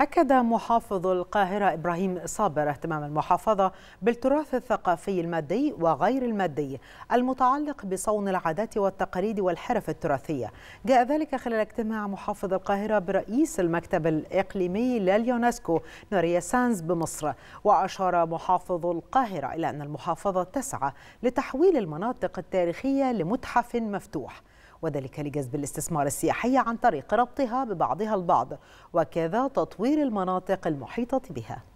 أكد محافظ القاهرة إبراهيم صابر اهتمام المحافظة بالتراث الثقافي المادي وغير المادي المتعلق بصون العادات والتقاليد والحرف التراثية جاء ذلك خلال اجتماع محافظ القاهرة برئيس المكتب الإقليمي لليونسكو نوريا سانز بمصر وأشار محافظ القاهرة إلى أن المحافظة تسعى لتحويل المناطق التاريخية لمتحف مفتوح وذلك لجذب الاستثمار السياحي عن طريق ربطها ببعضها البعض وكذا تطوير المناطق المحيطة بها